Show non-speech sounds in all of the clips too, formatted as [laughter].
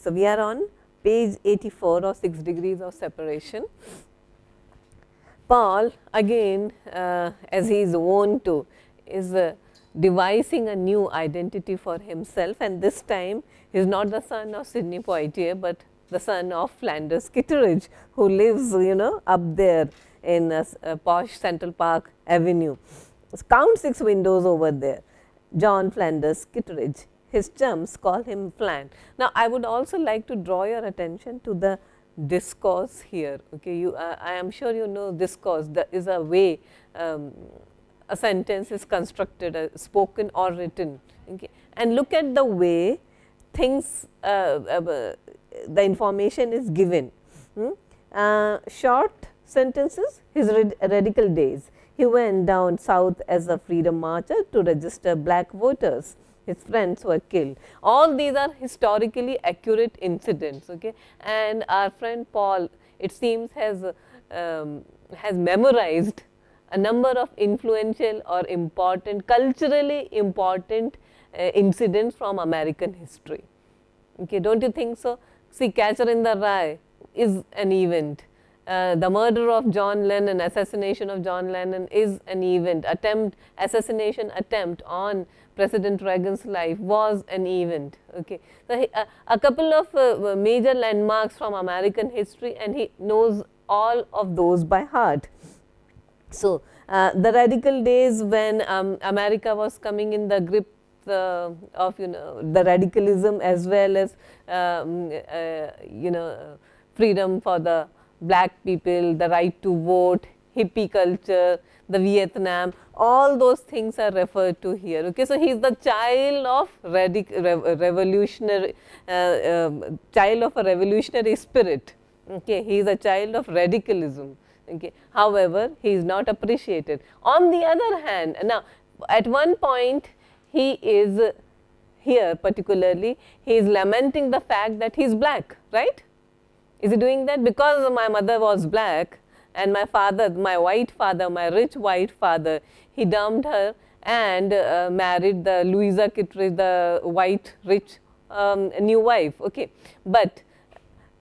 so we are on page 84 or 6 degrees of separation. Paul again uh, as he is wont to is uh, devising a new identity for himself and this time he is not the son of Sidney Poitier, but the son of Flanders Kitteridge who lives you know up there in a, uh, a uh, posh Central Park Avenue. Count 6 windows over there, John Flanders Kitteridge his chums call him Flan. Now, I would also like to draw your attention to the discourse here. Okay, you, uh, I am sure you know discourse the, is a way um, a sentence is constructed, uh, spoken or written. Okay, and look at the way things uh, uh the information is given. Hmm? Uh, short sentences, his rad radical days. He went down south as a freedom marcher to register black voters his friends were killed. All these are historically accurate incidents, okay. And our friend Paul, it seems, has, um, has memorized a number of influential or important, culturally important uh, incidents from American history. Okay, don't you think so? See, Catcher in the Rye is an event. Uh, the murder of John Lennon, assassination of John Lennon is an event, attempt, assassination attempt on President Reagan's life was an event. Okay, so a, a couple of uh, uh, major landmarks from American history, and he knows all of those by heart. So, uh, the radical days when um, America was coming in the grip uh, of you know the radicalism as well as um, uh, you know freedom for the black people, the right to vote, hippie culture, the Vietnam, all those things are referred to here. Okay, so he is the child of radic revolutionary, uh, uh, child of a revolutionary spirit. Okay, he is a child of radicalism. Okay, however, he is not appreciated. On the other hand, now at one point he is here particularly he is lamenting the fact that he is black, right? Is he doing that because my mother was black? and my father, my white father, my rich white father, he dumped her and uh, married the Louisa Kittredge, the white rich um, new wife. Okay, but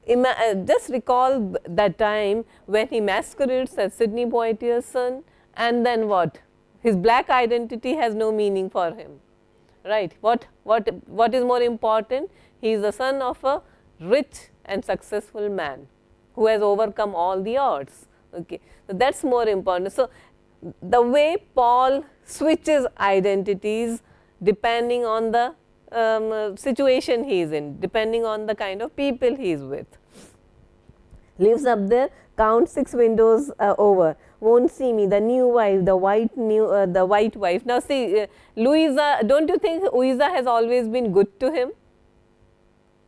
uh, just recall that time when he masquerades as Sidney Poitier's son, and then what? His black identity has no meaning for him, right? What what what is more important? He is the son of a rich and successful man who has overcome all the odds. Okay. So, that is more important. So, the way Paul switches identities depending on the um, uh, situation he is in, depending on the kind of people he is with. Lives up there, count six windows uh, over. Won't see me, the new wife, the white new, uh, the white wife. Now see, uh, Louisa, don't you think Louisa has always been good to him?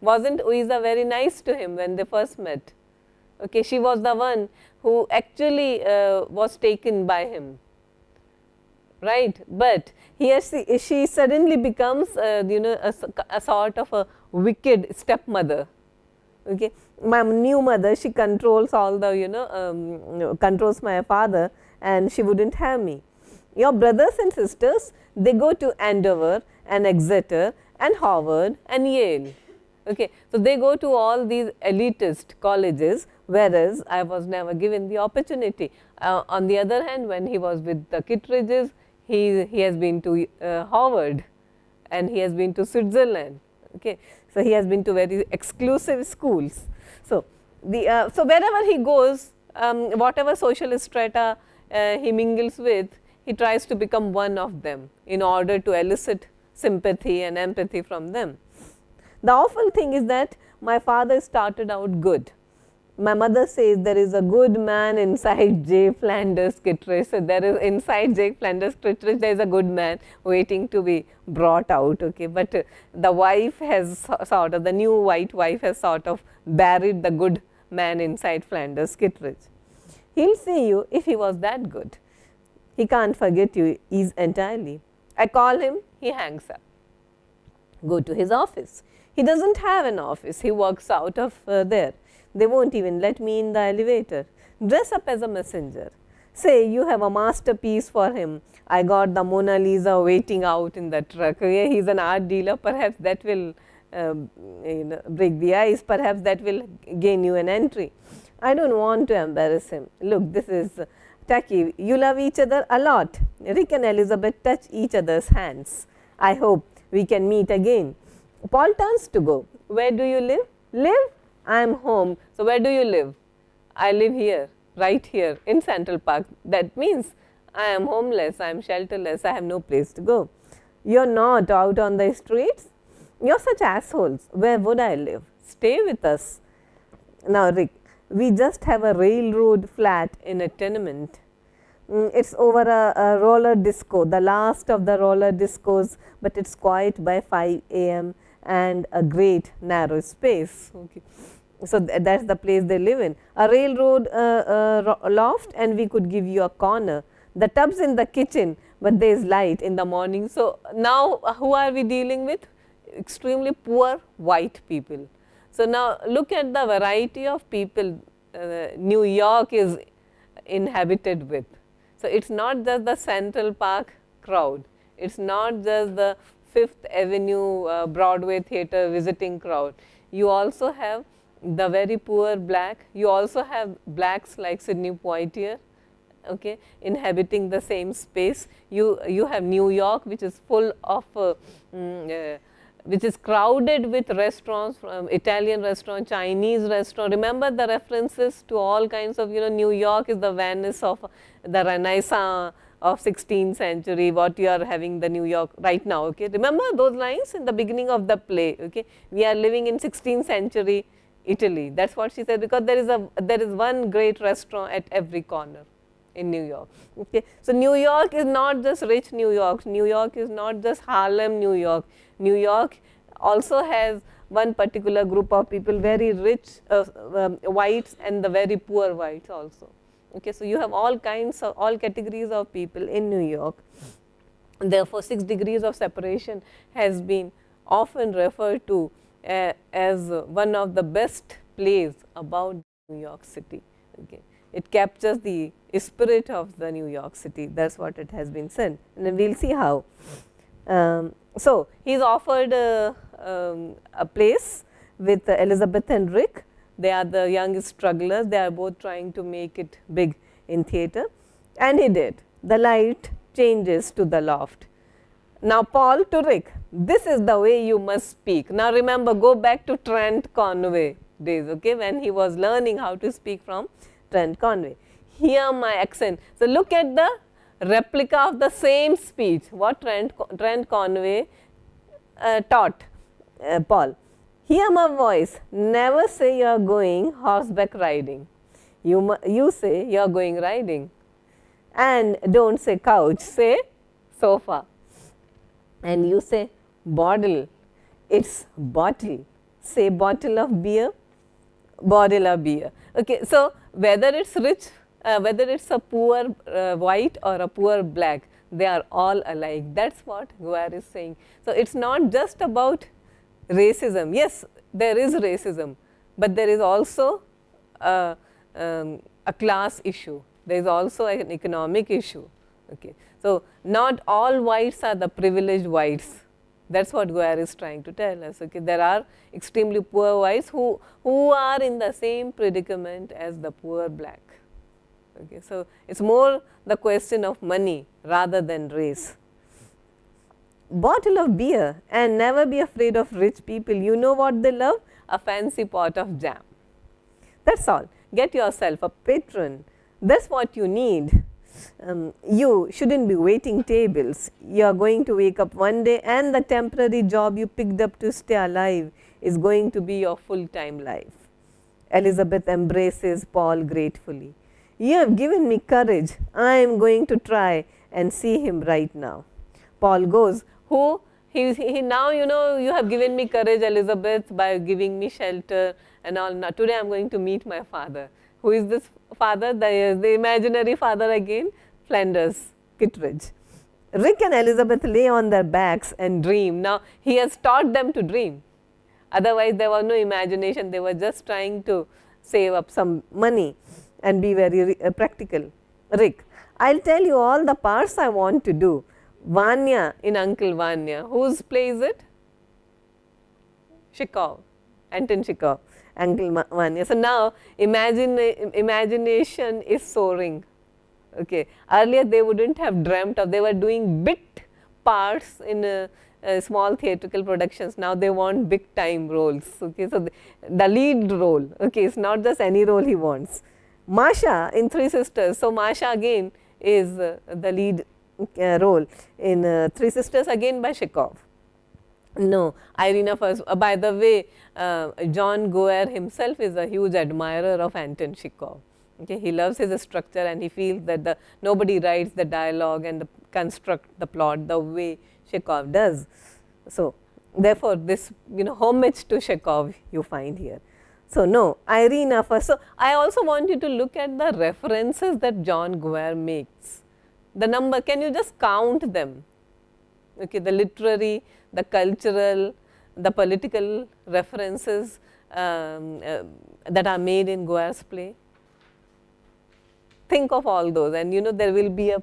Wasn't Louisa very nice to him when they first met? Okay, she was the one who actually uh, was taken by him, right. But here she, she suddenly becomes uh, you know a, a, sort of a wicked stepmother. Okay. My new mother she controls all the you know, um, controls my father and she would not have me. Your brothers and sisters they go to Andover and Exeter and Harvard and Yale. Okay. So, they go to all these elitist colleges whereas I was never given the opportunity. Uh, on the other hand, when he was with the Kittredges, he, he has been to uh, Harvard and he has been to Switzerland. Okay. So, he has been to very exclusive schools. So, the, uh, so wherever he goes, um, whatever social strata uh, he mingles with, he tries to become one of them in order to elicit sympathy and empathy from them. The awful thing is that my father started out good my mother says there is a good man inside J. Flanders Kittredge. So, there is inside J. Flanders Kittredge, there is a good man waiting to be brought out. Okay, But uh, the wife has sort of, the new white wife has sort of buried the good man inside Flanders Kittredge. He will see you if he was that good. He can't forget you is entirely. I call him, he hangs up. Go to his office. He does not have an office, he works out of uh, there they will not even let me in the elevator. Dress up as a messenger. Say you have a masterpiece for him. I got the Mona Lisa waiting out in the truck. Yeah, he is an art dealer. Perhaps that will um, you know, break the ice. Perhaps that will gain you an entry. I do not want to embarrass him. Look, this is tacky. You love each other a lot. Rick and Elizabeth touch each other's hands. I hope we can meet again. Paul turns to go. Where do you live? Live? I am home. So, where do you live? I live here, right here in Central Park. That means I am homeless, I am shelterless, I have no place to go. You are not out on the streets. You are such assholes. Where would I live? Stay with us. Now, Rick, we just have a railroad flat in a tenement. Mm, it's over a, a, roller disco, the last of the roller discos, but it's quiet by 5 a.m. and a great narrow space. Okay. So, th that is the place they live in. A railroad uh, uh, loft and we could give you a corner. The tubs in the kitchen, but there is light in the morning. So, now uh, who are we dealing with? Extremely poor white people. So, now look at the variety of people uh, New York is inhabited with. So, it is not just the Central Park crowd, it is not just the Fifth Avenue uh, Broadway theater visiting crowd. You also have the very poor black. You also have blacks like Sidney Poitier okay, inhabiting the same space. You, you have New York which is full of, uh, mm, uh, which is crowded with restaurants from um, Italian restaurant, Chinese restaurant. Remember the references to all kinds of, you know, New York is the Venice of the Renaissance of 16th century, what you are having the New York right now, okay. Remember those lines in the beginning of the play, okay. We are living in 16th century Italy. That's what she said because there is a there is one great restaurant at every corner in New York. Okay. So, New York is not just rich New York, New York is not just Harlem New York, New York also has one particular group of people very rich uh, um, whites and the very poor whites also. Okay. So, you have all kinds of all categories of people in New York. Therefore, 6 degrees of separation has been often referred to uh, as one of the best plays about New York City. Okay. It captures the spirit of the New York City, that is what it has been said and we will see how. Um, so, he is offered uh, um, a place with Elizabeth and Rick, they are the young strugglers, they are both trying to make it big in theatre and he did. The light changes to the loft now, Paul Rick, this is the way you must speak. Now, remember, go back to Trent Conway days, okay, when he was learning how to speak from Trent Conway. Hear my accent. So, look at the replica of the same speech, what Trent, Trent Conway uh, taught uh, Paul. Hear my voice, never say you are going horseback riding. You, you say you are going riding. And don't say couch, say sofa and you say bottle, it's bottle, say bottle of beer, bottle of beer. Okay. So, whether it's rich, uh, whether it's a poor uh, white or a poor black, they are all alike. That's what Guar is saying. So, it's not just about racism. Yes, there is racism, but there is also a, uh, um, a class issue. There is also an economic issue. Okay. So, not all whites are the privileged whites. That is what Goyer is trying to tell us. Okay. There are extremely poor whites who, who are in the same predicament as the poor black. Okay. So, it is more the question of money rather than race. Bottle of beer and never be afraid of rich people. You know what they love? A fancy pot of jam. That is all. Get yourself a patron. That is what you need um, you shouldn't be waiting tables. You are going to wake up one day and the temporary job you picked up to stay alive is going to be your full time life. Elizabeth embraces Paul gratefully. You have given me courage. I am going to try and see him right now. Paul goes, who? He, he now you know you have given me courage Elizabeth by giving me shelter and all. Now today I am going to meet my father. Who is this father, the, the imaginary father again, Flanders Kittredge. Rick and Elizabeth lay on their backs and dream. Now, he has taught them to dream. Otherwise, there was no imagination. They were just trying to save up some money and be very uh, practical. Rick, I will tell you all the parts I want to do. Vanya in Uncle Vanya. Whose play is it? Chekhov, Anton Chekhov angle 1. So, now imagine imagination is soaring. Okay. Earlier they would not have dreamt of, they were doing bit parts in a, uh, a uh, small theatrical productions. Now they want big time roles. Okay. So, the, the lead role okay, is not just any role he wants. Masha in Three Sisters. So, Masha again is uh, the lead uh, role in uh, Three Sisters again by Chekhov. No, Irina first. Uh, by the way, uh, John Goer himself is a huge admirer of Anton Chekhov. Okay, he loves his structure and he feels that the nobody writes the dialogue and the construct the plot the way Chekhov does. So, therefore, this you know homage to Chekhov you find here. So, no, Irina first. So, I also want you to look at the references that John Goer makes. The number, can you just count them? Okay, the literary the cultural, the political references um, uh, that are made in Goyer's play. Think of all those and you know there will be a,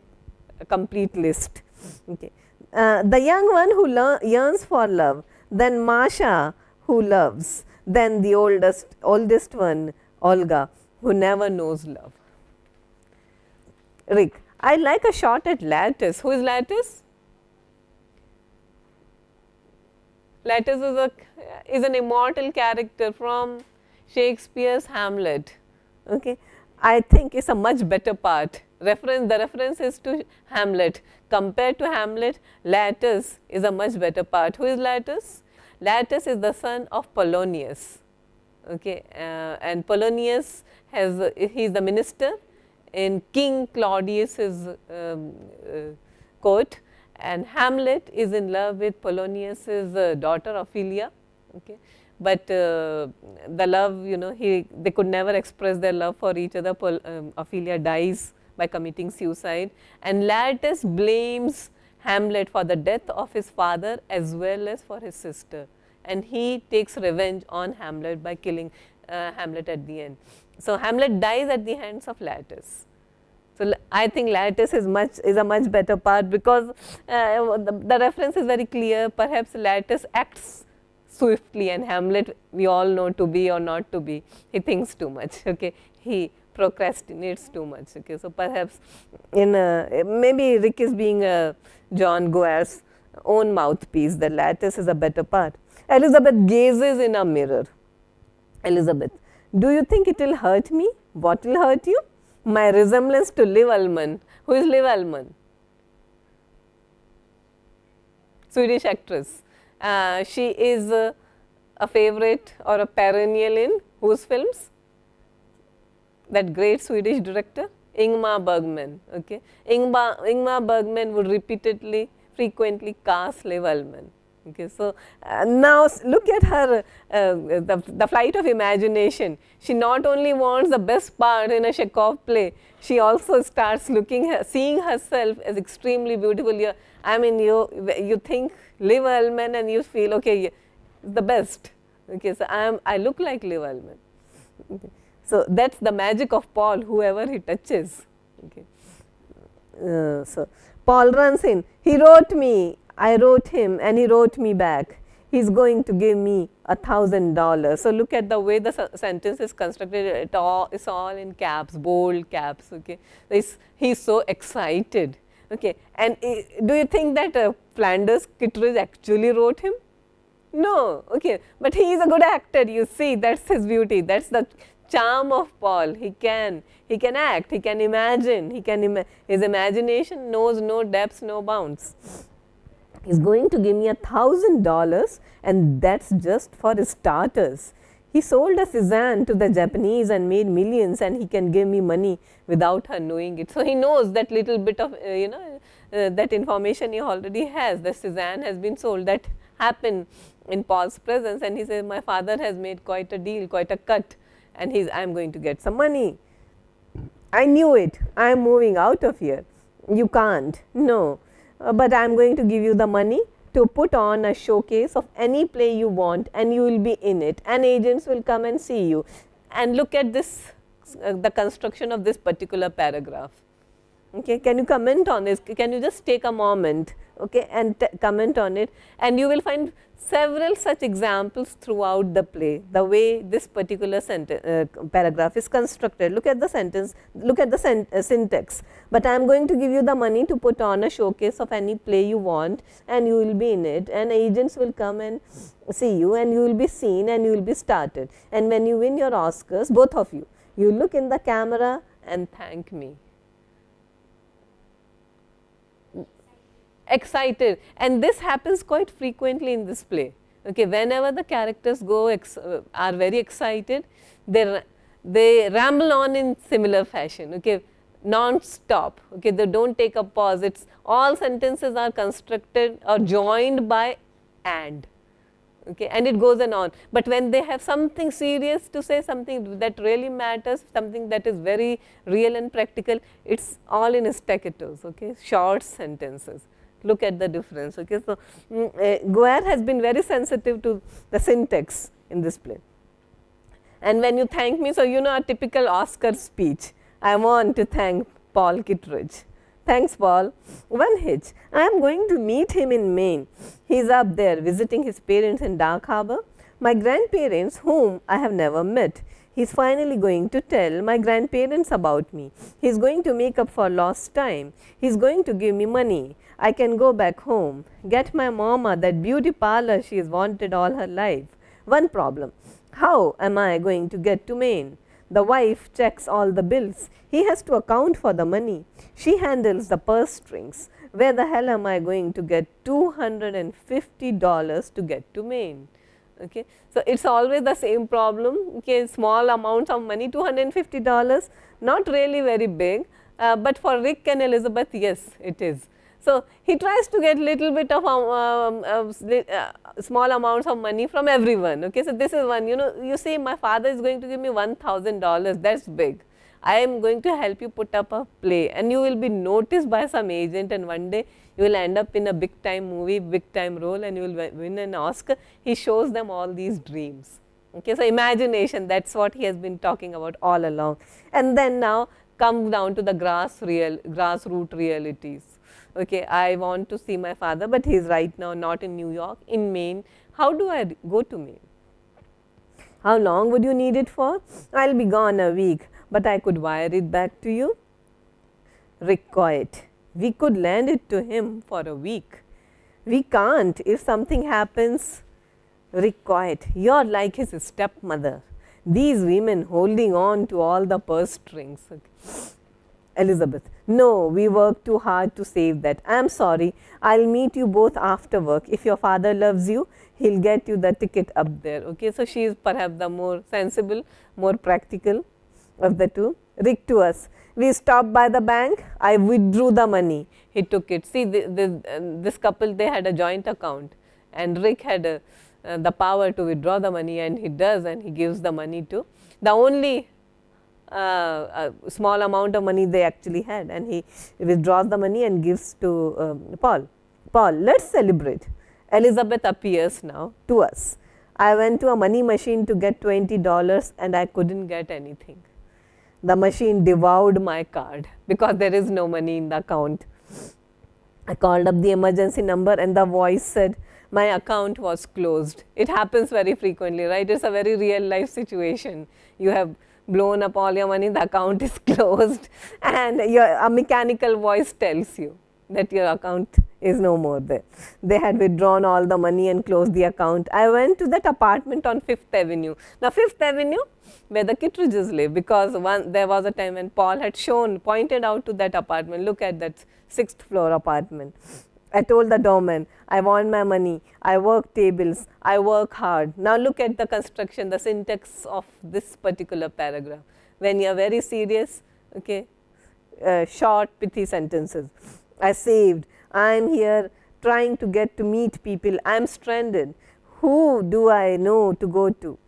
a complete list. Okay. Uh, the young one who yearns for love, then Masha who loves, then the oldest, oldest one Olga who never knows love. Rick, I like a shot at Lattice. Who is Lattice? Lettice is, a, is an immortal character from Shakespeare's Hamlet. Okay. I think is a much better part. Reference, the reference is to Hamlet. Compared to Hamlet, Latus is a much better part. Who is Latus? Latus is the son of Polonius. Okay, uh, and Polonius has uh, he is the minister in King Claudius's um, uh, court, and Hamlet is in love with Polonius's uh, daughter Ophelia. Okay. But uh, the love, you know, he they could never express their love for each other. Pol um, Ophelia dies by committing suicide, and Laertes blames Hamlet for the death of his father as well as for his sister, and he takes revenge on Hamlet by killing uh, Hamlet at the end. So Hamlet dies at the hands of Laertes. So, I think lattice is much is a much better part because uh, the, the, reference is very clear. Perhaps lattice acts swiftly, and Hamlet we all know to be or not to be. He thinks too much. [laughs] Okay, he procrastinates too much. Okay, so perhaps in a, maybe Rick is being a John Goer's own mouthpiece. The lattice is a better part. Elizabeth gazes in a mirror. Elizabeth, do you think it will hurt me? What will hurt you? my resemblance to Liv Ullman. Who is Liv Ullman? Swedish actress. Uh, she is uh, a favorite or a perennial in whose films? That great Swedish director Ingmar Bergman. Okay, Ingmar, Ingmar Bergman would repeatedly, frequently cast Liv Ullman. Okay, so uh, now look at her uh, the, the flight of imagination. She not only wants the best part in a Chekhov play, she also starts looking, seeing herself as extremely beautiful. You, I mean, you you think Liv Ullman and you feel okay, the best. Okay, so I am I look like Liv Ullman. Okay. So that's the magic of Paul, whoever he touches. Okay. Uh, so Paul runs in. He wrote me I wrote him and he wrote me back. He is going to give me a thousand dollars. So, look at the way the sentence is constructed, it all, it's all in caps, bold caps. Okay, it's, He's so excited. Okay, and uh, do you think that uh, Flanders Kittredge actually wrote him? No, okay, but he is a good actor. You see, that's his beauty. That's the charm of Paul. He can, he can act, he can imagine, he can his imagination knows no depths, no bounds is going to give me a thousand dollars and that's just for starters. He sold a Cezanne to the Japanese and made millions and he can give me money without her knowing it. So, he knows that little bit of uh, you know uh, that information he already has the Cezanne has been sold that happened in Paul's presence and he says my father has made quite a deal quite a cut and he's I am going to get some money. I knew it I am moving out of here you can't no uh, but I am going to give you the money to put on a showcase of any play you want and you will be in it and agents will come and see you and look at this uh, the construction of this particular paragraph okay can you comment on this can you just take a moment okay and comment on it and you will find several such examples throughout the play the way this particular uh, paragraph is constructed look at the sentence look at the uh, syntax but i am going to give you the money to put on a showcase of any play you want and you will be in it and agents will come and see you and you will be seen and you will be started and when you win your oscars both of you you look in the camera and thank me excited and this happens quite frequently in this play. Okay, whenever the characters go uh, are very excited, they, they ramble on in similar fashion, okay, non-stop, okay, they do not take a pause, it is all sentences are constructed or joined by and, okay, and it goes and on. But when they have something serious to say, something that really matters, something that is very real and practical, it is all in staccatos, okay, short sentences look at the difference. Okay. So, um, mm, uh, eh, Goer has been very sensitive to the syntax in this play. And when you thank me, so you know a typical Oscar speech, I want to thank Paul Kittredge. Thanks, Paul. One hitch, I am going to meet him in Maine. He is up there visiting his parents in Dark Harbor. My grandparents, whom I have never met. He is finally going to tell my grandparents about me. He is going to make up for lost time. He is going to give me money. I can go back home, get my mama that beauty parlor she has wanted all her life. One problem, how am I going to get to Maine? The wife checks all the bills. He has to account for the money. She handles the purse strings. Where the hell am I going to get $250 to get to Maine? Okay. So, it is always the same problem, okay, small amounts of money $250, not really very big, uh, but for Rick and Elizabeth, yes, it is. So, he tries to get little bit of um, um, um uh, small amounts of money from everyone. Okay, so this is one. You know, you say my father is going to give me one thousand dollars. That's big. I am going to help you put up a play, and you will be noticed by some agent, and one day you will end up in a big time movie, big time role, and you will win an Oscar. He shows them all these dreams. Okay, so imagination. That's what he has been talking about all along, and then now come down to the grass real grassroots realities okay, I want to see my father, but he is right now not in New York, in Maine. How do I go to Maine? How long would you need it for? I will be gone a week, but I could wire it back to you. it. We could lend it to him for a week. We can't if something happens. it. You are like his stepmother. These women holding on to all the purse strings. Okay. Elizabeth, no, we worked too hard to save that. I am sorry, I will meet you both after work. If your father loves you, he will get you the ticket up there. Okay, So, she is perhaps the more sensible, more practical of the two. Rick to us, we stopped by the bank, I withdrew the money, he took it. See, the, the, uh, this couple, they had a joint account and Rick had a, uh, the power to withdraw the money and he does and he gives the money to. The only a small amount of money they actually had and he withdraws the money and gives to um, Paul. Paul, let's celebrate. Elizabeth appears now to us. I went to a money machine to get $20 and I couldn't get anything. The machine devoured my card because there is no money in the account. I called up the emergency number and the voice said, my account was closed. It happens very frequently, right? It's a very real life situation. You have blown up all your money, the account is [laughs] closed and your, a mechanical voice tells you that your account is no more there. They had withdrawn all the money and closed the account. I went to that apartment on 5th Avenue. Now, 5th Avenue where the Kittredges live because one there was a time when Paul had shown, pointed out to that apartment, look at that 6th floor apartment. I told the doorman, I want my money, I work tables, I work hard. Now look at the construction, the syntax of this particular paragraph. When you are very serious, okay, uh, short, pithy sentences. I saved, I am here trying to get to meet people, I am stranded. Who do I know to go to?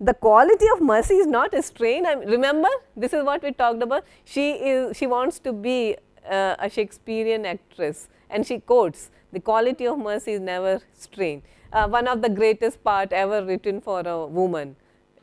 the quality of mercy is not a strain. I mean, remember, this is what we talked about. She is she wants to be uh, a Shakespearean actress and she quotes, the quality of mercy is never strained. Uh, one of the greatest part ever written for a woman,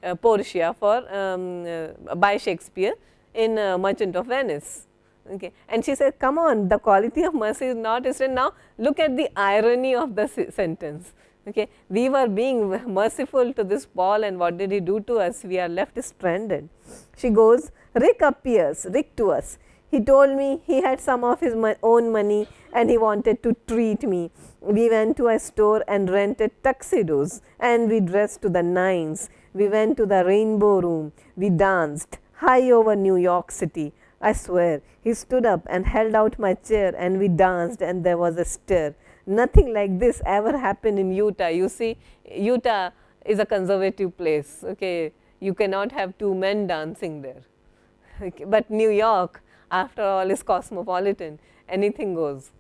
uh, Portia for, um, uh, by Shakespeare in uh, Merchant of Venice. Okay. And she said, come on, the quality of mercy is not strained. Now, look at the irony of the sentence. Okay. We were being merciful to this Paul and what did he do to us? We are left stranded. She goes, Rick appears, Rick to us. He told me he had some of his own money and he wanted to treat me. We went to a store and rented tuxedos and we dressed to the nines. We went to the rainbow room. We danced high over New York City. I swear, he stood up and held out my chair and we danced and there was a stir. Nothing like this ever happened in Utah. You see, Utah is a conservative place. Okay, You cannot have two men dancing there. Okay. But New York, after all is cosmopolitan, anything goes.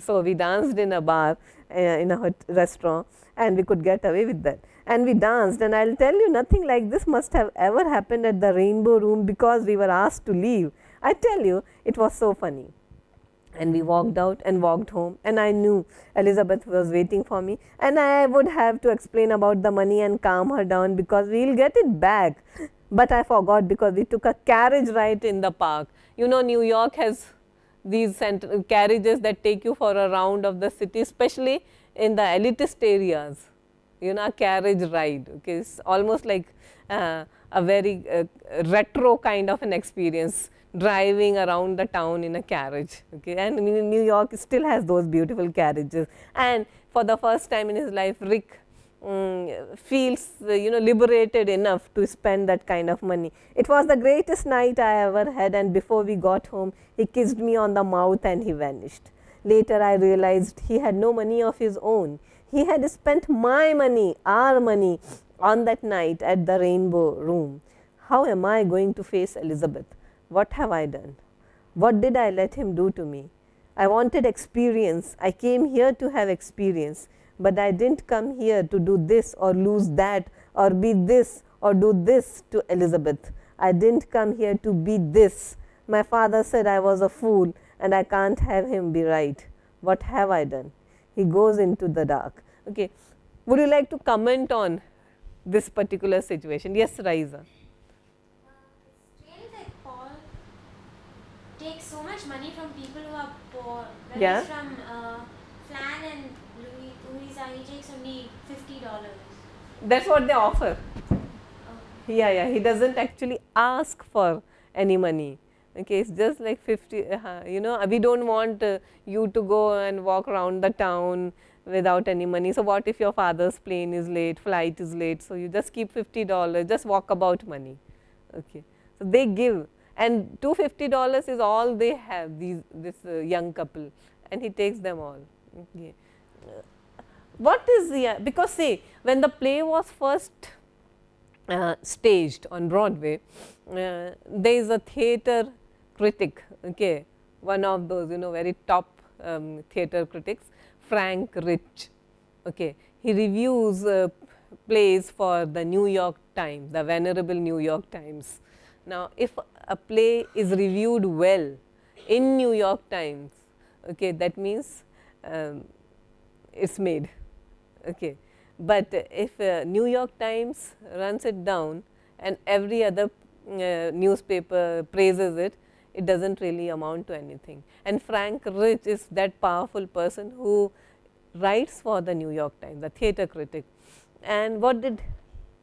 So, we danced in a bar, uh, in a restaurant and we could get away with that. And we danced and I will tell you nothing like this must have ever happened at the rainbow room because we were asked to leave. I tell you it was so funny. And we walked out and walked home and I knew Elizabeth was waiting for me and I would have to explain about the money and calm her down because we will get it back. But I forgot because we took a carriage ride in the park you know New York has these carriages that take you for a round of the city, especially in the elitist areas, you know, a carriage ride, okay, it's almost like uh, a very uh, retro kind of an experience driving around the town in a carriage, okay, and New York still has those beautiful carriages and for the first time in his life, Rick um, feels uh, you know liberated enough to spend that kind of money. It was the greatest night I ever had and before we got home he kissed me on the mouth and he vanished. Later I realized he had no money of his own. He had spent my money, our money on that night at the rainbow room. How am I going to face Elizabeth? What have I done? What did I let him do to me? I wanted experience. I came here to have experience but I did not come here to do this or lose that or be this or do this to Elizabeth. I did not come here to be this. My father said I was a fool and I can't have him be right. What have I done? He goes into the dark. Okay. Would you like to comment on this particular situation? Yes, Raisa. Take so much money from people who are poor, whether yeah. it's from uh, Flan and he takes only $50. That's what they offer. Okay. Yeah, yeah, he doesn't actually ask for any money. Okay, it's just like 50, uh, you know, we don't want uh, you to go and walk around the town without any money. So, what if your father's plane is late, flight is late, so you just keep $50, just walk about money. Okay. So, they give and $250 is all they have, these, this uh, young couple and he takes them all. Okay. What is the, uh, because see when the play was first uh, staged on Broadway, uh, there is a theatre critic, okay, one of those you know very top um, theatre critics, Frank Rich. Okay. He reviews uh, plays for the New York Times, the venerable New York Times. Now, if a play is reviewed well in New York Times, okay, that means um, it's made. Okay. But if uh, New York Times runs it down and every other uh, newspaper praises it, it does not really amount to anything. And Frank Rich is that powerful person who writes for the New York Times, the theatre critic. And what did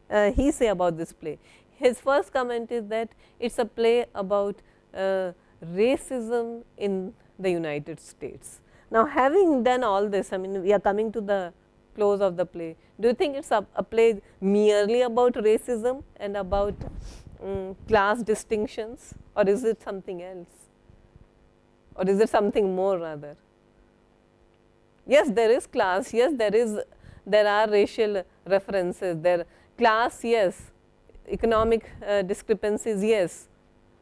uh, he say about this play? His first comment is that it is a play about uh, racism in the United States. Now, having done all this, I mean, we are coming to the close of the play. Do you think it is a, a, play merely about racism and about um, class distinctions or is it something else or is it something more rather? Yes, there is class, yes, there is, there are racial references, there class, yes, economic uh, discrepancies, yes,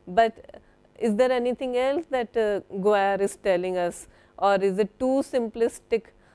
but is there anything else that uh, Goyer is telling us or is it too simplistic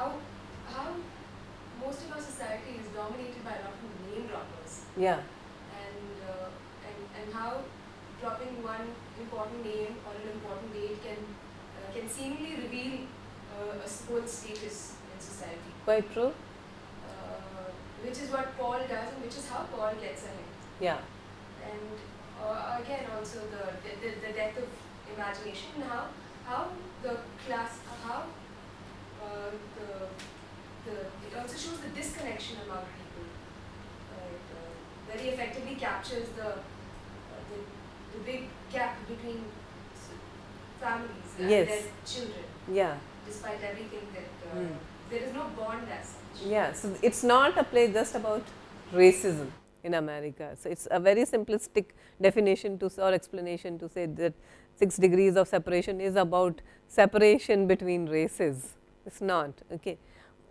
how how most of our society is dominated by a lot of name droppers. Yeah. And uh, and and how dropping one important name or an important date can uh, can seemingly reveal uh, a sports status in society. Quite true. Uh, which is what Paul does, and which is how Paul gets ahead. Yeah. And uh, again, also the, the the death of imagination how how the class how the, the, it also shows the disconnection among people. It uh, very effectively captures the, uh, the, the big gap between families and yes. their children. Yeah. Despite everything that mm. there is no bond as such. Yeah. So it's not a play just about racism in America. So, it is a very simplistic definition to or explanation to say that 6 degrees of separation is about separation between races it is not. Okay.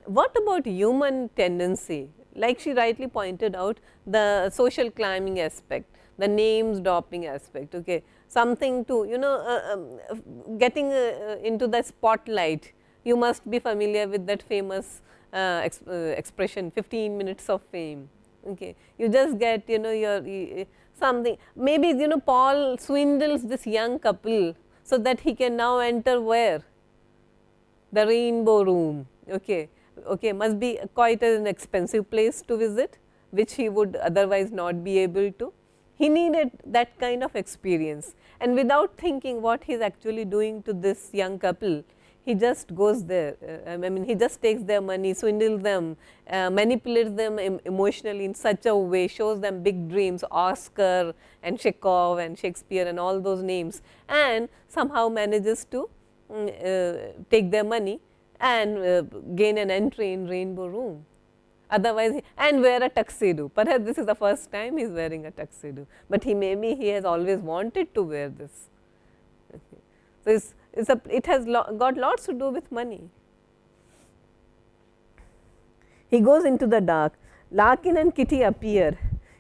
What about human tendency? Like she rightly pointed out the social climbing aspect, the names dropping aspect, okay. something to you know uh, uh, getting uh, into the spotlight. You must be familiar with that famous uh, exp uh, expression 15 minutes of fame. Okay. You just get you know your something maybe you know Paul swindles this young couple so that he can now enter where the rainbow room, okay, okay, must be quite an expensive place to visit which he would otherwise not be able to. He needed that kind of experience and without thinking what he is actually doing to this young couple, he just goes there, uh, I mean he just takes their money, swindles them, uh, manipulates them em emotionally in such a way, shows them big dreams, Oscar and Chekhov and Shakespeare and all those names and somehow manages to Mm, uh, take their money and uh, gain an entry in rainbow room. Otherwise, and wear a tuxedo. Perhaps this is the first time he is wearing a tuxedo, but he maybe he has always wanted to wear this. So, it's, it's a, it has lo got lots to do with money. He goes into the dark. Larkin and Kitty appear.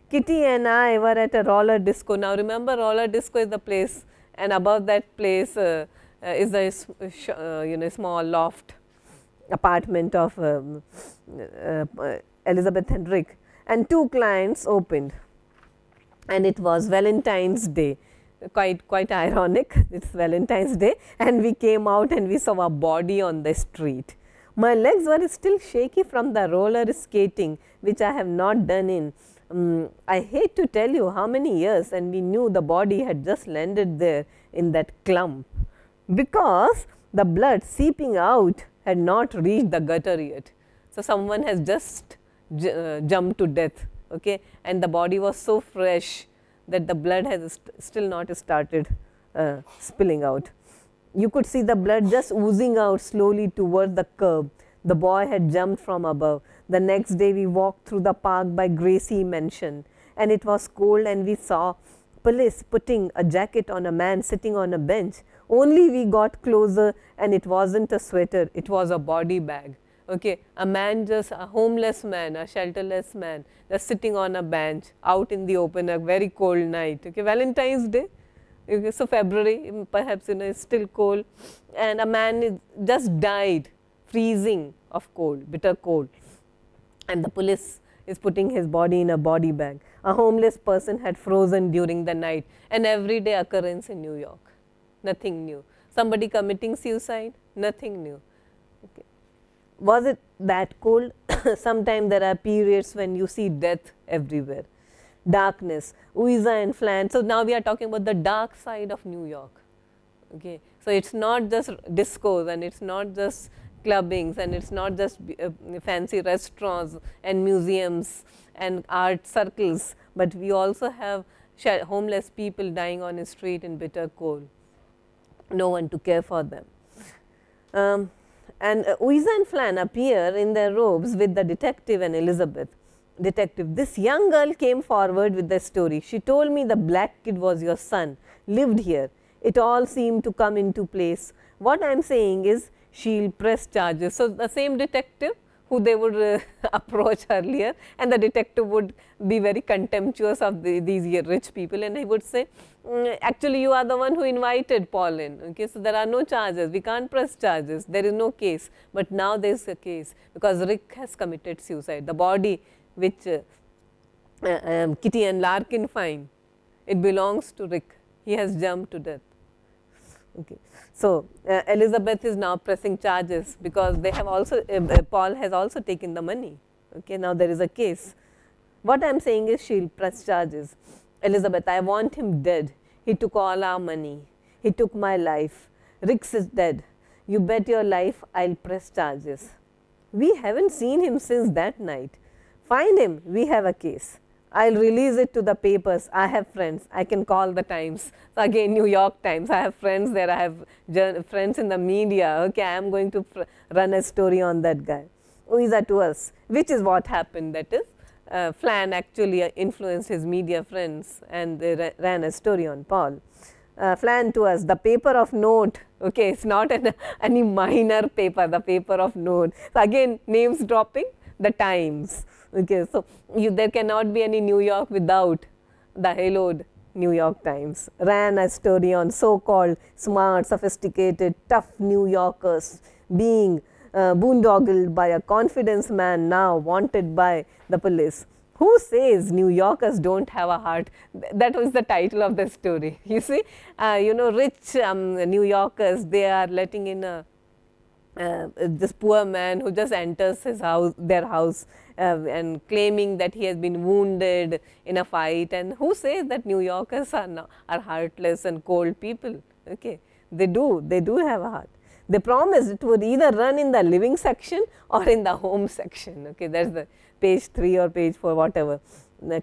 Kitty and I were at a roller disco. Now, remember roller disco is the place and above that place uh, uh, is the uh, uh, you know small loft apartment of um, Elizabeth Hendrick and two clients opened and it was Valentine's Day quite quite ironic [laughs] it's valentine's day and we came out and we saw a body on the street my legs were still shaky from the roller skating which i have not done in um, i hate to tell you how many years and we knew the body had just landed there in that clump because the blood seeping out had not reached the gutter yet. So, someone has just uh, jumped to death okay, and the body was so fresh that the blood has st still not started uh, spilling out. You could see the blood just oozing out slowly towards the curb. The boy had jumped from above. The next day we walked through the park by Gracie Mansion and it was cold and we saw police putting a jacket on a man sitting on a bench only we got closer and it wasn't a sweater, it was a body bag. Okay, a man just a homeless man, a shelterless man, just sitting on a bench out in the open, a very cold night. Okay, Valentine's Day, okay, so February perhaps you know it's still cold, and a man just died freezing of cold, bitter cold, and the police is putting his body in a body bag. A homeless person had frozen during the night, an everyday occurrence in New York nothing new. Somebody committing suicide, nothing new. Okay. Was it that cold? [coughs] Sometimes there are periods when you see death everywhere. Darkness, Uiza and Flan. So, now we are talking about the dark side of New York. Okay. So, it is not just discos and it is not just clubbings and it is not just uh, fancy restaurants and museums and art circles, but we also have homeless people dying on a street in bitter cold no one to care for them. Um, and uh, and Flan appear in their robes with the detective and Elizabeth. Detective, this young girl came forward with the story. She told me the black kid was your son, lived here. It all seemed to come into place. What I am saying is, she'll press charges. So, the same detective who they would uh, [laughs] approach earlier and the detective would be very contemptuous of the, these rich people and he would say mm, actually you are the one who invited Paul in okay so there are no charges we can't press charges there is no case but now there is a case because Rick has committed suicide the body which uh, uh, um, Kitty and Larkin find it belongs to Rick he has jumped to death Okay. So, uh, Elizabeth is now pressing charges because they have also, uh, uh, Paul has also taken the money. Okay. Now, there is a case. What I am saying is she will press charges. Elizabeth, I want him dead. He took all our money. He took my life. Rix is dead. You bet your life I will press charges. We haven't seen him since that night. Find him. We have a case. I will release it to the papers. I have friends. I can call the Times. So again, New York Times. I have friends there. I have friends in the media. Okay, I am going to run a story on that guy. Who is that to us, which is what happened. That is, uh, Flan actually uh, influenced his media friends and they ran a story on Paul. Uh, Flan to us, the paper of note. Okay, it's not an, [laughs] any minor paper. The paper of note. So again, names dropping. The Times. Okay, so you, there cannot be any New York without the haloed New York Times. Ran a story on so-called smart, sophisticated, tough New Yorkers being uh, boondoggled by a confidence man now wanted by the police. Who says New Yorkers don't have a heart? That was the title of the story. [laughs] You see, uh, you know, rich um, New Yorkers, they are letting in a, uh, this poor man who just enters his house, their house uh, and claiming that he has been wounded in a fight and who says that New Yorkers are, not, are heartless and cold people, okay. They do, they do have a heart. They promised it would either run in the living section or in the home section, okay, that is the page 3 or page 4 whatever.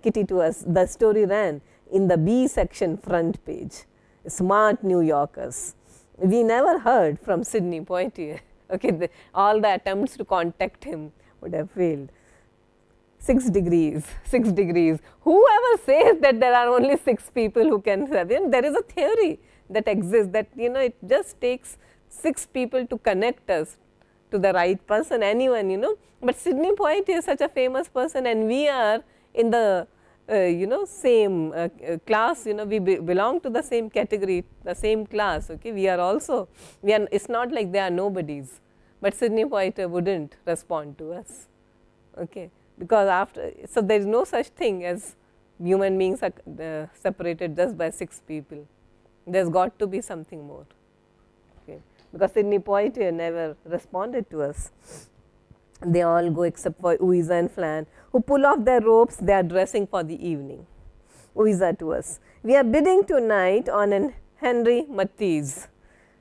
Kitty to us, the story ran in the B section front page, smart New Yorkers. We never heard from Sydney Poitier, [laughs] okay, the, all the attempts to contact him would have failed. 6 degrees, 6 degrees. Whoever says that there are only 6 people who can serve, you there is a theory that exists that, you know, it just takes 6 people to connect us to the right person, anyone, you know. But Sidney Poitier is such a famous person and we are in the, uh, you know, same uh, uh, class, you know, we be belong to the same category, the same class, okay. We are also, we are, it's not like they are nobodies, but Sidney Poitier wouldn't respond to us, okay because after, so there is no such thing as human beings are uh, separated just by 6 people. There has got to be something more, okay. because Sidney Poitier never responded to us. They all go except for Uiza and Flan who pull off their robes, they are dressing for the evening. Uiza to us, we are bidding tonight on an Henry Matisse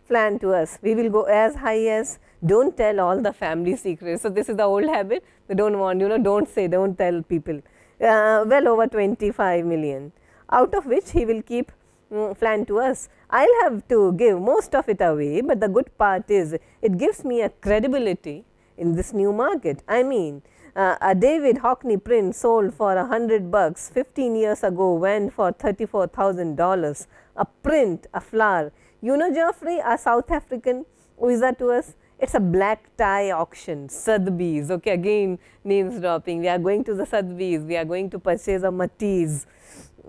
plan to us. We will go as high as don't tell all the family secrets. So, this is the old habit they don't want, you know, don't say, don't tell people. Uh, well over 25 million, out of which he will keep um, mm, flan to us. I will have to give most of it away, but the good part is it gives me a credibility in this new market. I mean, uh, a David Hockney print sold for a hundred bucks 15 years ago went for $34,000. A print, a flower. You know Geoffrey, a South African, who is that to us? It's a black tie auction, Sotheby's, okay, again names dropping. We are going to the Sotheby's, we are going to purchase a Matisse.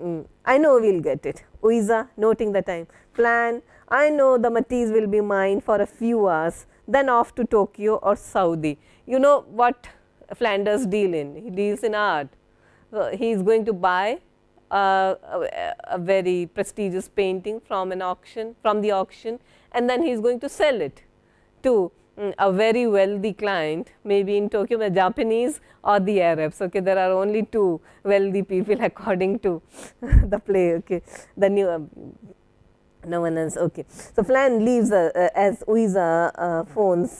Mm, I know we will get it. Uiza noting the time, plan, I know the Matisse will be mine for a few hours, then off to Tokyo or Saudi. You know what Flanders deal in, he deals in art. So, he is going to buy a, a, very prestigious painting from an auction, from the auction and then he is going to sell it to mm, a very wealthy client, maybe in Tokyo, the Japanese or the Arabs. Okay, there are only two wealthy people [laughs] according to [laughs] the play. Okay, the new. Um, no one else. Okay, so Flan leaves uh, uh, as Uiza uh, phones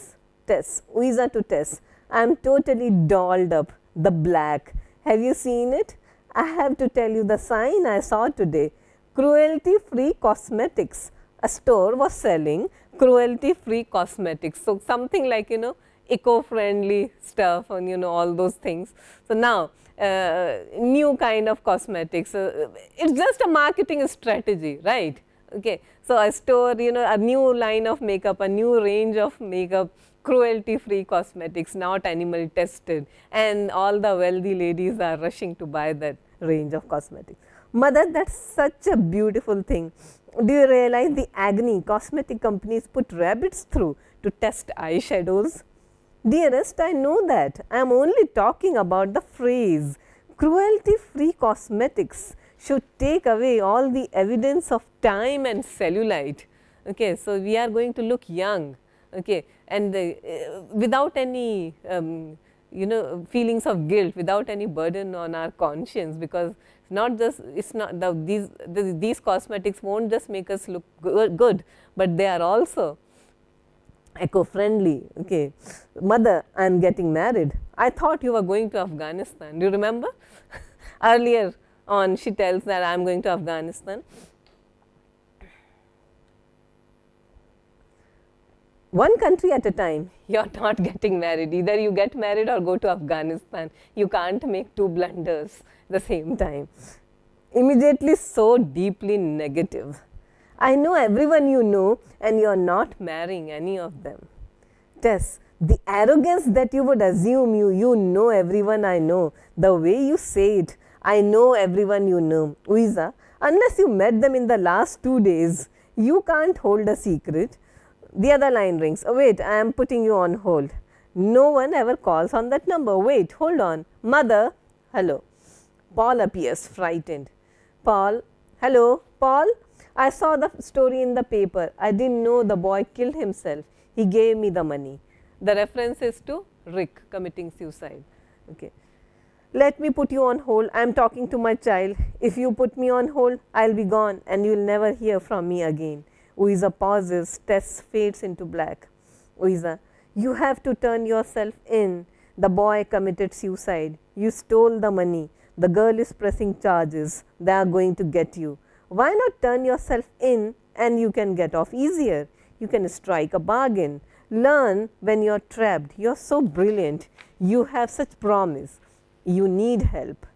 Tess. Uiza to Tess. I am totally dolled up. The black. Have you seen it? I have to tell you the sign I saw today. Cruelty-free cosmetics store was selling cruelty free cosmetics. So, something like you know eco friendly stuff and you know all those things. So, now uh, new kind of cosmetics, uh, it is just a marketing strategy right. Okay. So, a store you know a new line of makeup, a new range of makeup cruelty free cosmetics not animal tested and all the wealthy ladies are rushing to buy that range of cosmetics. Mother that is such a beautiful thing do you realize the agony cosmetic companies put rabbits through to test eyeshadows? Dearest, I know that. I am only talking about the phrase. Cruelty-free cosmetics should take away all the evidence of time and cellulite. Okay, so we are going to look young. Okay, and the, uh, without any um, you know feelings of guilt, without any burden on our conscience, because not just it's not the, these the, these cosmetics won't just make us look go good but they are also eco friendly okay mother i am getting married i thought you were going to afghanistan do you remember [laughs] earlier on she tells that i am going to afghanistan one country at a time you are not [laughs] getting married either you get married or go to afghanistan you can't make two blunders [laughs] the same time. Immediately so deeply negative. I know everyone you know and you are not marrying any of them. Tess, the arrogance that you would assume you, you know everyone I know, the way you say it, I know everyone you know. Uiza, unless you met them in the last two days, you can't hold a secret. The other line rings, oh wait, I am putting you on hold. No one ever calls on that number. Wait, hold on. Mother, hello. Paul appears frightened. Paul, hello, Paul, I saw the story in the paper. I didn't know the boy killed himself. He gave me the money. The reference is to Rick committing suicide. Okay. Let me put you on hold. I am talking to my child. If you put me on hold, I will be gone and you will never hear from me again. Uiza pauses, Tess fades into black. Uiza, you have to turn yourself in. The boy committed suicide. You stole the money the girl is pressing charges, they are going to get you. Why not turn yourself in and you can get off easier? You can strike a bargain. Learn when you are trapped. You are so brilliant. You have such promise. You need help.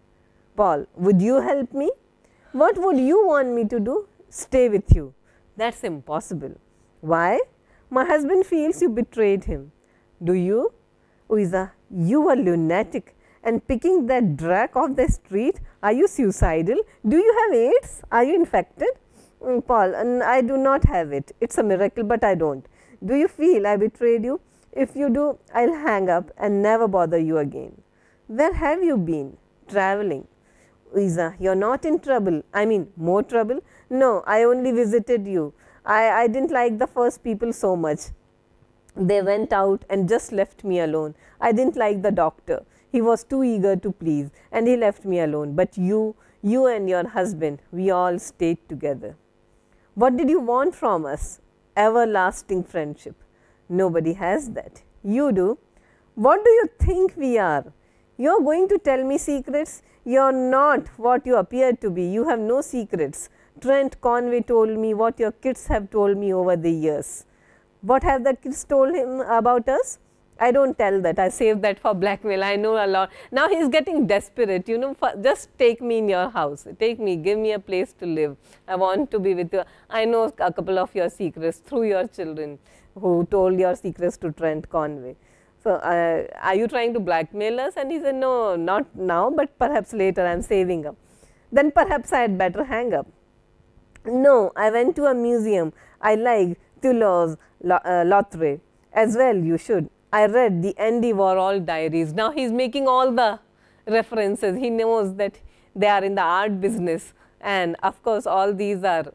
Paul, would you help me? What would you want me to do? Stay with you. That's impossible. Why? My husband feels you betrayed him. Do you? Uiza, you are lunatic and picking that drug off the street, are you suicidal? Do you have AIDS? Are you infected? Mm, Paul, and I do not have it. It's a miracle, but I don't. Do you feel I betrayed you? If you do, I'll hang up and never bother you again. Where have you been? Traveling. Isa, you're not in trouble. I mean, more trouble? No, I only visited you. I, I didn't like the first people so much. They went out and just left me alone. I didn't like the doctor. He was too eager to please and he left me alone, but you, you and your husband, we all stayed together. What did you want from us? Everlasting friendship. Nobody has that. You do. What do you think we are? You are going to tell me secrets? You are not what you appear to be. You have no secrets. Trent Conway told me what your kids have told me over the years. What have the kids told him about us? I don't tell that. I save that for blackmail. I know a lot. Now he's getting desperate. You know, for, just take me in your house. Take me. Give me a place to live. I want to be with you. I know a couple of your secrets through your children who told your secrets to Trent Conway. So, uh, are you trying to blackmail us? And he said, no, not now, but perhaps later. I am saving up. Then perhaps I had better hang up. No, I went to a museum. I like Toulouse, uh, Lotre As well, you should. I read the Andy Warhol diaries. Now he is making all the references. He knows that they are in the art business and of course all these are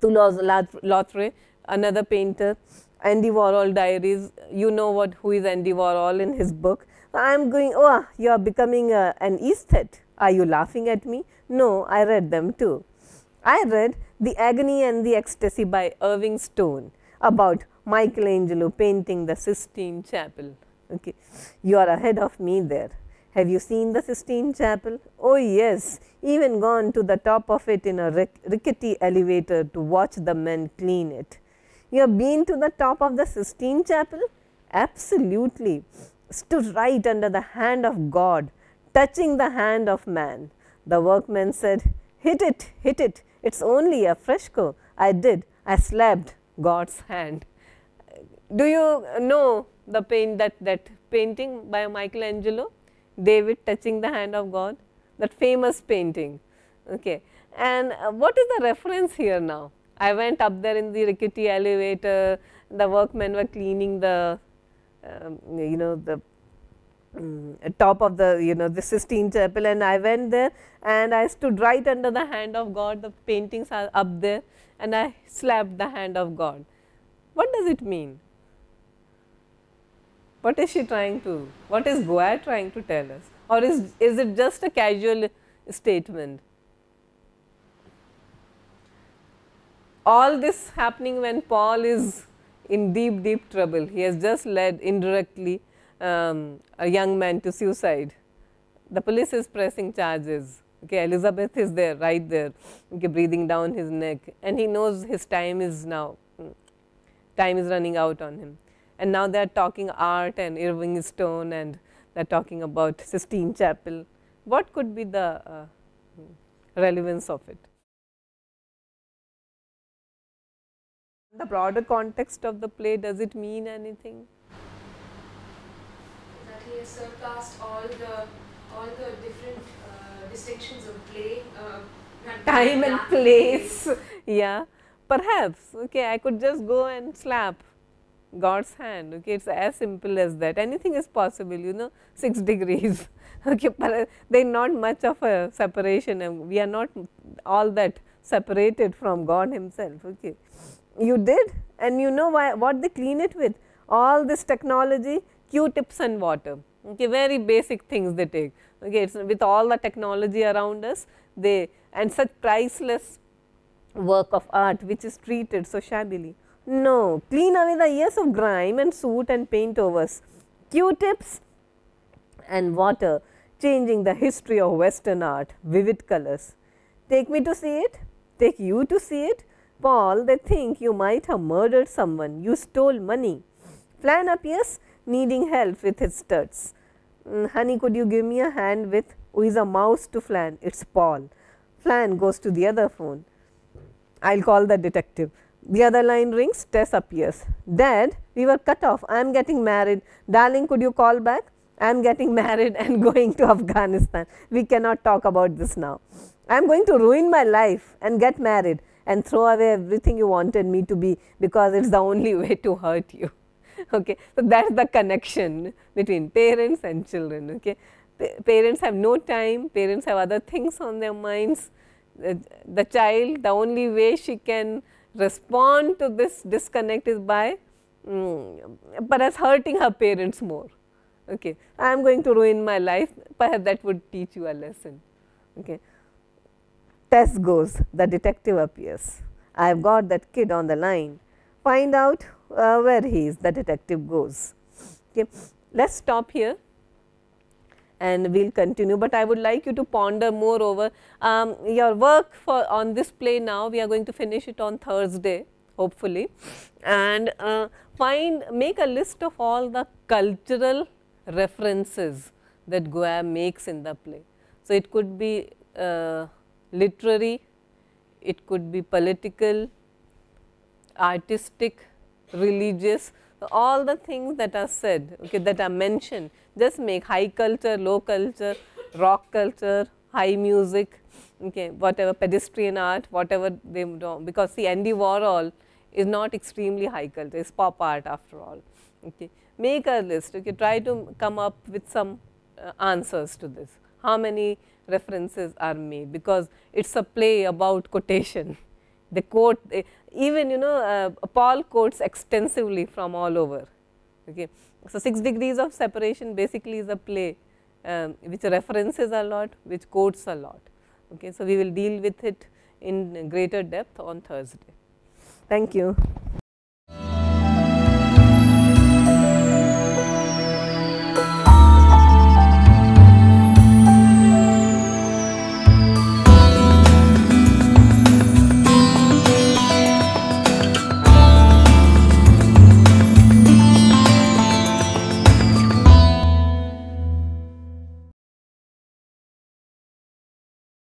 Toulouse-Lautrec, another painter, Andy Warhol diaries. You know what who is Andy Warhol in his book. I am going, oh, ah, you are becoming a, uh, an aesthete. Are you laughing at me? No, I read them too. I read The Agony and the Ecstasy by Irving Stone about Michelangelo painting the Sistine Chapel. Okay. You are ahead of me there. Have you seen the Sistine Chapel? Oh yes, even gone to the top of it in a rickety elevator to watch the men clean it. You have been to the top of the Sistine Chapel? Absolutely. Stood right under the hand of God, touching the hand of man. The workman said, hit it, hit it, it's only a fresco. I did, I slapped God's hand. Do you know the paint that, that painting by Michelangelo, David touching the hand of God, that famous painting. Okay. And uh, what is the reference here now? I went up there in the rickety elevator, the workmen were cleaning the, um, you know, the um, top of the, you know, the Sistine Chapel and I went there and I stood right under the hand of God, the paintings are up there and I slapped the hand of God. What does it mean? What is she trying to, what is Goa trying to tell us or is, is it just a casual statement? All this happening when Paul is in deep, deep trouble. He has just led indirectly um, a young man to suicide. The police is pressing charges. Okay, Elizabeth is there, right there, okay, breathing down his neck, and he knows his time is now, time is running out on him. And now they are talking art and Irving Stone and they are talking about Sistine Chapel. What could be the uh, hmm, relevance of it? The broader context of the play, does it mean anything? That he has surpassed all the, all the different uh, distinctions of play, uh, time and [laughs] place. yeah, perhaps. Okay, I could just go and slap God's hand, okay, it is as simple as that, anything is possible, you know, 6 [laughs] degrees, okay, uh, They're not much of a separation we are not all that separated from God himself, okay. You did and you know why, what they clean it with, all this technology, Q-tips and water, okay, very basic things they take, okay, it's with all the technology around us, they and such priceless work of art which is treated so shabbily. No, clean away the years of grime and soot and paint overs, Q-tips and water, changing the history of western art, vivid colors. Take me to see it, take you to see it, Paul, they think you might have murdered someone, you stole money. Flan appears needing help with his studs. Mm, honey, could you give me a hand with, who is a mouse to Flan? It's Paul. Flan goes to the other phone. I'll call the detective the other line rings, Tess appears. Dad, we were cut off. I am getting married. Darling, could you call back? I am getting [laughs] married and going to Afghanistan. We cannot talk about this now. I am going to ruin my life and get married and throw away everything you wanted me to be because it is the only [laughs] way to hurt you. [laughs] Okay. So, that is the connection between parents and children. Okay. Pa parents have no time, parents have other things on their minds. Uh, the child, the only way she can respond to this disconnect is by um, mm, perhaps hurting her parents more. Okay. I am going to ruin my life, perhaps that would teach you a lesson. Okay. Test goes, the detective appears. I have got that kid on the line. Find out uh, where he is, the detective goes. Okay. Let us stop here and we will continue. But I would like you to ponder more over um, your work for on this play now. We are going to finish it on Thursday hopefully and uh, find make a list of all the cultural references that Goya makes in the play. So, it could be uh, literary, it could be political, artistic, religious all the things that are said, okay, that are mentioned, just make high culture, low culture, rock culture, high music, okay, whatever pedestrian art, whatever they do. Because see, Andy Warhol is not extremely high culture, it's pop art after all. Okay. Make a list, okay, try to come up with some uh, answers to this. How many references are made because it's a play about quotation they quote eh, even you know uh, Paul quotes extensively from all over. Okay. So, 6 degrees of separation basically is a play um, which references a lot which quotes a lot. Okay. So, we will deal with it in greater depth on Thursday. Thank you.